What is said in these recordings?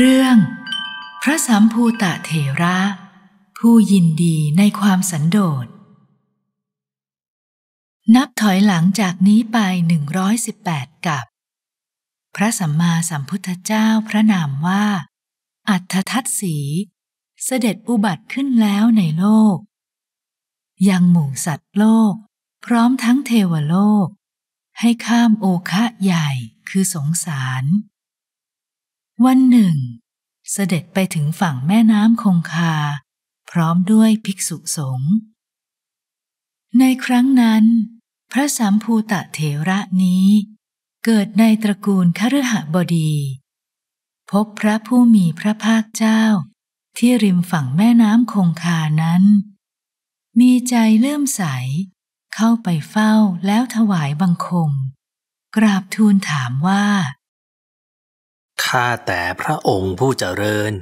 เรื่องพระสัมภูตะเถระ ผู้ยินดีในความสันโดษนับถอยหลังจากนี้ไป 118 กับ พระสัมมาสัมพุทธเจ้าพระนามว่า อัฏฐทัตสี เสด็จอุบัติขึ้นแล้วในโลก ยังหมู่สัตว์โลก พร้อมทั้งเทวโลก ให้ข้ามโอคะใหญ่คือสงสารวันหนึ่งเสด็จไปถึงฝั่งแม่น้ำคงคา พร้อมด้วยภิกษุสงฆ์ในครั้งนั้นพระสัมภูตะเถระนี้ เกิดในตระกูลคฤหบดี พบพระผู้มีพระภาคเจ้า ที่ริมฝั่งแม่น้ำคงคานั้น มีใจเลื่อมใส เข้าไปเฝ้าแล้วถวายบังคม กราบทูลถามว่าข้าแต่พระองค์ผู้เจริญ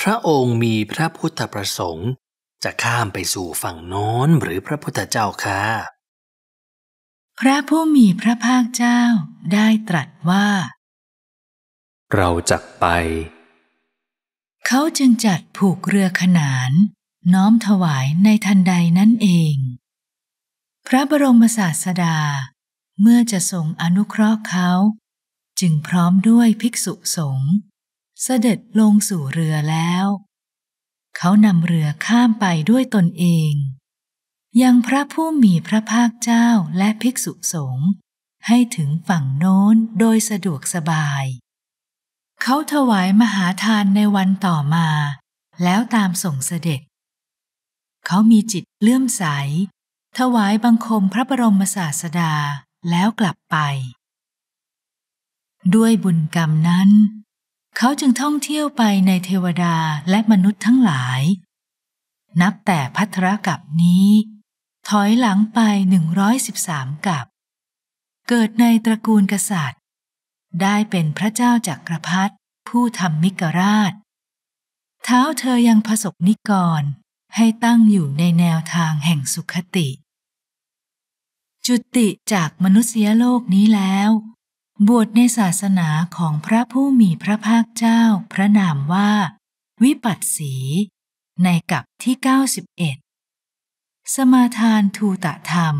พระองค์มีพระพุทธประสงค์จะข้ามไปสู่ฝั่งโน้นหรือพระพุทธเจ้าคะพระผู้มีพระภาคเจ้าได้ตรัสว่า เราจักไป เขาจึงจัดผูกเรือขนาน น้อมถวายในทันใดนั่นเอง พระบรมศาสดาเมื่อจะทรงอนุเคราะห์เขาจึงพร้อมด้วยภิกษุสงฆ์เสด็จลงสู่เรือแล้ว เขานำเรือข้ามไปด้วยตนเอง ยังพระผู้มีพระภาคเจ้าและภิกษุสงฆ์ให้ถึงฝั่งโน้นโดยสะดวกสบาย เขาถวายมหาทานในวันต่อมา แล้วตามส่งเสด็จ เขามีจิตเลื่อมใส ถวายบังคมพระบรมศาสดาแล้วกลับไปด้วยบุญกรรมนั้น เขาจึงท่องเที่ยวไปในเทวดาและมนุษย์ทั้งหลาย นับแต่พัทรกับนี้ ถอยหลังไป 113 กับ เกิดในตระกูลกษัตริย์ ได้เป็นพระเจ้าจักรพรรดิผู้ทำมิกราช เท้าเธอยังผสกนิกรให้ตั้งอยู่ในแนวทางแห่งสุขติ จุติจากมนุษยโลกนี้แล้วบวชในศาสนาของพระผู้มีพระภาคเจ้า พระนามว่า วิปัสสี ในกับที่91สมาทานทูตธรรม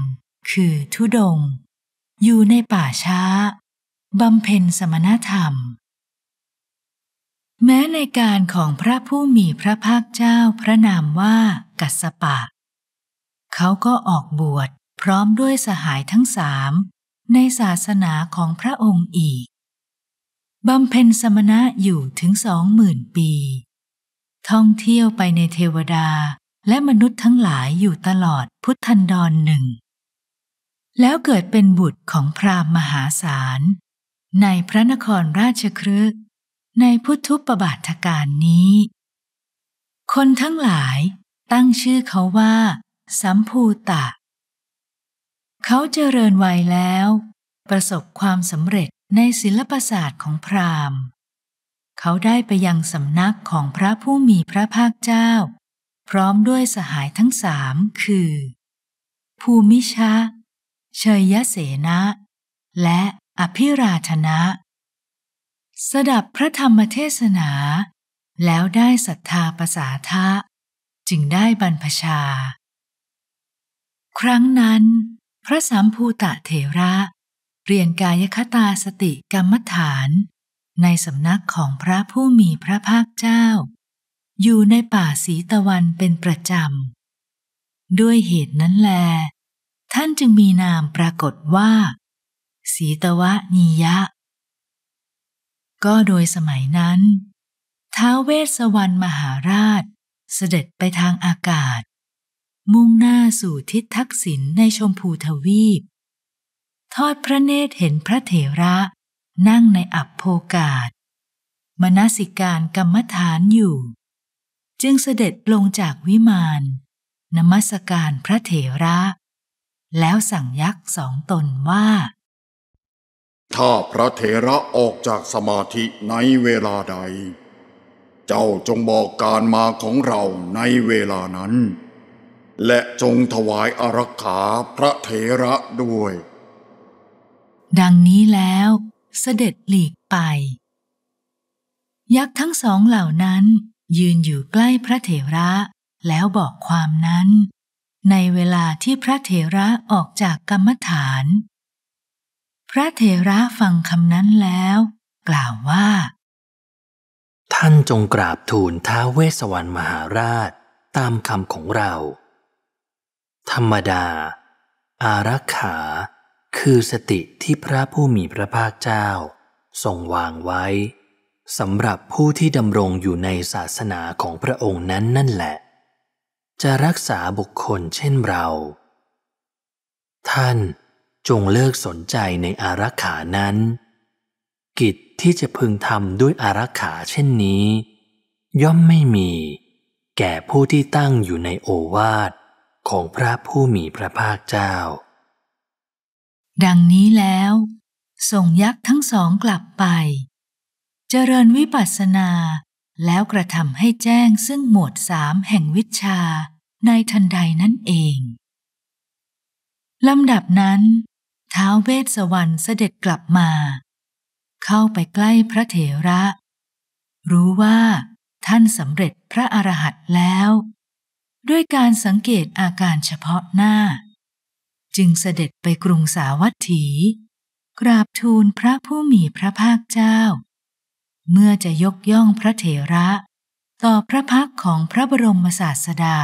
คือทุดง อยู่ในป่าช้าบำเพ็ญสมณธรรม แม้ในการของพระผู้มีพระภาคเจ้าพระนามว่ากัสสปะ เขาก็ออกบวชพร้อมด้วยสหายทั้งสามในศาสนาของพระองค์อีกบำเพ็ญสมณะอยู่ถึงสองหมื่นปี ท่องเที่ยวไปในเทวดาและมนุษย์ทั้งหลายอยู่ตลอดพุทธันดรหนึ่ง แล้วเกิดเป็นบุตรของพราหมณ์มหาศาล ในพระนครราชครึก ในพุทธุปบาทการนี้ คนทั้งหลายตั้งชื่อเขาว่าสัมภูตะเขาเจริญวัยแล้วประสบความสำเร็จในศิลปศาสตร์ของพราหมณ์ เขาได้ไปยังสำนักของพระผู้มีพระภาคเจ้า พร้อมด้วยสหายทั้งสามคือ ภูมิชะเชยยเสนะ และอภิราธนะ สดับพระธรรมเทศนา แล้วได้ศรัทธาภาษาทะ จึงได้บรรพชา ครั้งนั้นพระสามภูตะเถระเรียนกายคตาสติกรรมฐาน ในสำนักของพระผู้มีพระภาคเจ้า อยู่ในป่าสีตะวันเป็นประจำด้วยเหตุนั้นแล ท่านจึงมีนามปรากฏว่าสีตะวะนียะ ก็โดยสมัยนั้น ท้าวเวสสวรรณมหาราช เสด็จไปทางอากาศมุ่งหน้าสู่ทิศทักษิณในชมพูทวีป ทอดพระเนตรเห็นพระเถระนั่งในอับโภกาศมนสิการกรรมฐานอยู่ จึงเสด็จลงจากวิมาน นมัสการพระเถระ แล้วสั่งยักษ์สองตนว่า ถ้าพระเถระออกจากสมาธิในเวลาใด เจ้าจงบอกการมาของเราในเวลานั้นและจงถวายอารักขาพระเถระด้วย ดังนี้แล้ว เสด็จหลีกไป ยักษ์ทั้งสองเหล่านั้น ยืนอยู่ใกล้พระเถระแล้วบอกความนั้น ในเวลาที่พระเถระออกจากกรรมฐาน พระเถระฟังคำนั้นแล้ว กล่าวว่า ท่านจงกราบทูลท้าเวสวรรณมหาราชตามคำของเราธรรมดา อารักขา คือสติที่พระผู้มีพระภาคเจ้า ทรงวางไว้ สำหรับผู้ที่ดำรงอยู่ในศาสนาของพระองค์นั้นนั่นแหละ จะรักษาบุคคลเช่นเรา ท่านจงเลิกสนใจในอารักขานั้น กิจที่จะพึงทำด้วยอารักขาเช่นนี้ ย่อมไม่มีแก่ผู้ที่ตั้งอยู่ในโอวาทของพระผู้มีพระภาคเจ้า ดังนี้แล้ว ส่งยักษ์ทั้งสองกลับไป เจริญวิปัสสนาแล้วกระทำให้แจ้งซึ่งหมวดสามแห่งวิชาในทันใดนั่นเองลำดับนั้น ท้าวเวสสวรรค์เสด็จกลับมา เข้าไปใกล้พระเถระ รู้ว่าท่านสำเร็จพระอรหันต์แล้วด้วยการสังเกตอาการเฉพาะหน้า จึงเสด็จไปกรุงสาวัตถี กราบทูลพระผู้มีพระภาคเจ้า เมื่อจะยกย่องพระเถระ ต่อพระพักของพระบรมศาสดา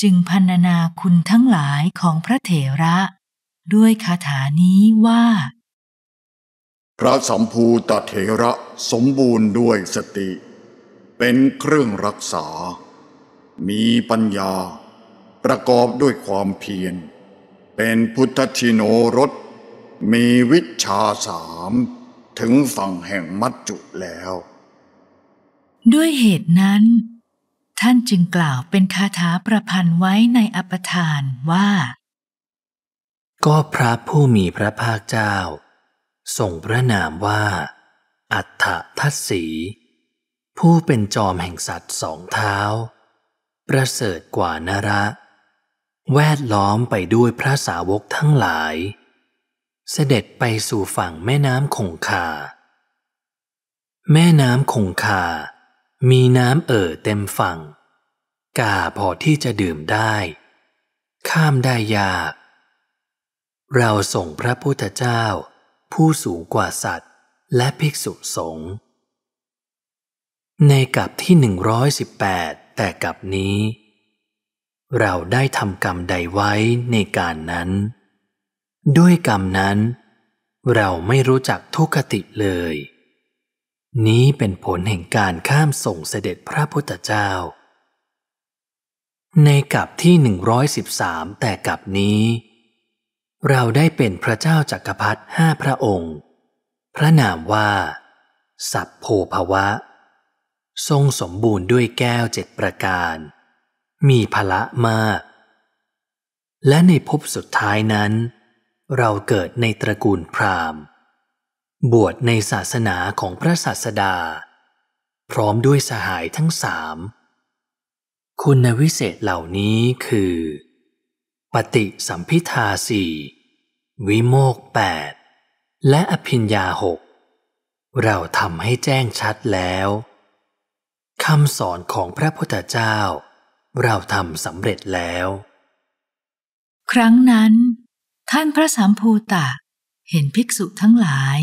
จึงพันนาคุณทั้งหลายของพระเถระ ด้วยคาถานี้ว่า พระสัมภูตเถระสมบูรณ์ด้วยสติ เป็นเครื่องรักษามีปัญญาประกอบด้วยความเพียรเป็นพุทธชิโนรถมีวิชาสาม ถึงฝั่งแห่งมัจจุแล้ว ด้วยเหตุนั้น ท่านจึงกล่าวเป็นคาถาประพันธ์ไว้ในอปทานว่า ก็พระผู้มีพระภาคเจ้า ส่งพระนามว่า อัฏฐทัศสี ผู้เป็นจอมแห่งสัตว์สองเท้าประเสริฐกว่านระ แวดล้อมไปด้วยพระสาวกทั้งหลาย เสด็จไปสู่ฝั่งแม่น้ำคงคา แม่น้ำคงคา มีน้ำเอ่อเต็มฝั่งกาพอที่จะดื่มได้ ข้ามได้ยาก เราส่งพระพุทธเจ้า ผู้สูงกว่าสัตว์และภิกษุสงฆ์ ในกับที่หนึ่งร้อยสิบแปดแต่กับนี้ เราได้ทำกรรมใดไว้ในการนั้น ด้วยกรรมนั้น เราไม่รู้จักทุกขติเลย นี้เป็นผลแห่งการข้ามส่งเสด็จพระพุทธเจ้า ในกับที่ 113 แต่กับนี้ เราได้เป็น พระเจ้าจักรพรรดิห้าพระองค์ พระนามว่า สัพโพภวะทรงสมบูรณ์ด้วยแก้วเจ็ดประการ มีพละมาก และในภพสุดท้ายนั้น เราเกิดในตระกูลพราหมณ์ บวชในศาสนาของพระศาสดา พร้อมด้วยสหายทั้งสาม คุณวิเศษเหล่านี้คือ ปฏิสัมพิทาสี่ วิโมกแปด และอภิญญาหก เราทำให้แจ้งชัดแล้วคำสอนของพระพุทธเจ้า เราทำสำเร็จแล้ว ครั้งนั้นท่านพระสัมภูตะเห็นภิกษุทั้งหลาย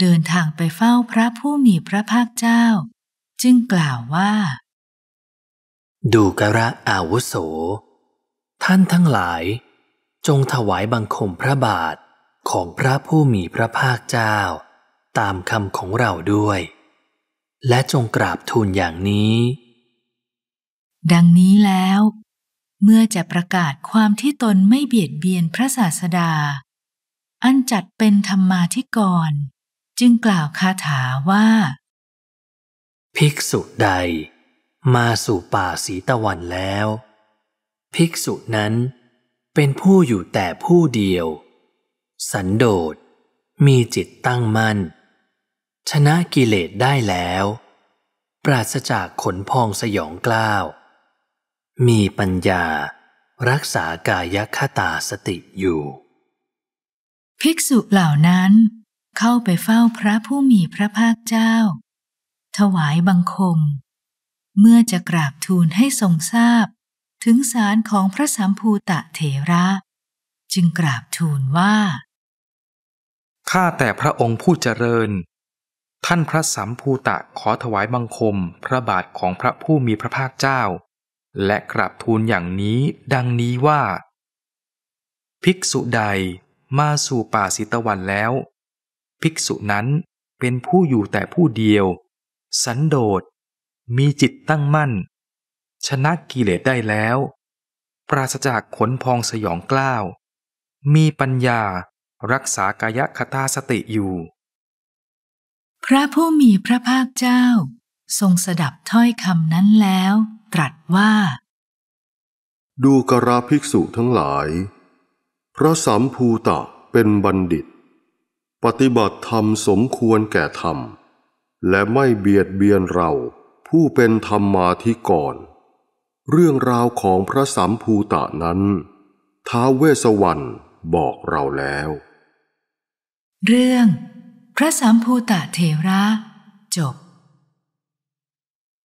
เดินทางไปเฝ้าพระผู้มีพระภาคเจ้า จึงกล่าวว่า ดูกระอาวุโส ท่านทั้งหลาย จงถวายบังคมพระบาทของพระผู้มีพระภาคเจ้า ตามคำของเราด้วยและจงกราบทูลอย่างนี้ ดังนี้แล้ว เมื่อจะประกาศความที่ตนไม่เบียดเบียนพระศาสดา อันจัดเป็นธรรมาทิกร จึงกล่าวคาถาว่า ภิกษุใดมาสู่ป่าสีตะวันแล้ว ภิกษุนั้นเป็นผู้อยู่แต่ผู้เดียว สันโดษมีจิตตั้งมั่นชนะกิเลสได้แล้ว ปราศจากขนพองสยองกล้าว มีปัญญารักษากายคตาสติอยู่ ภิกษุเหล่านั้น เข้าไปเฝ้าพระผู้มีพระภาคเจ้า ถวายบังคม เมื่อจะกราบทูลให้ทรงทราบ ถึงสารของพระสัมภูตะเถระ จึงกราบทูลว่าข้าแต่พระองค์ผู้เจริญท่านพระสัมภูตะขอถวายบังคมพระบาทของพระผู้มีพระภาคเจ้า และกราบทูลอย่างนี้ดังนี้ว่า ภิกษุใดมาสู่ป่าสิตวันแล้ว ภิกษุนั้นเป็นผู้อยู่แต่ผู้เดียว สันโดษ มีจิตตั้งมั่น ชนะกิเลสได้แล้ว ปราศจากขนพองสยองกล้าว มีปัญญารักษากายคตาสติอยู่พระผู้มีพระภาคเจ้า ทรงสดับถ้อยคำนั้นแล้ว ตรัสว่า ดูกราภิกษุทั้งหลาย พระสัมภูตะเป็นบัณฑิต ปฏิบัติธรรมสมควรแก่ธรรม และไม่เบียดเบียนเราผู้เป็นธรรมาธิก่อน เรื่องราวของพระสัมภูตะนั้น ท้าเวสวรรณบอกเราแล้ว เรื่องพระสามภูตะเทระ จบ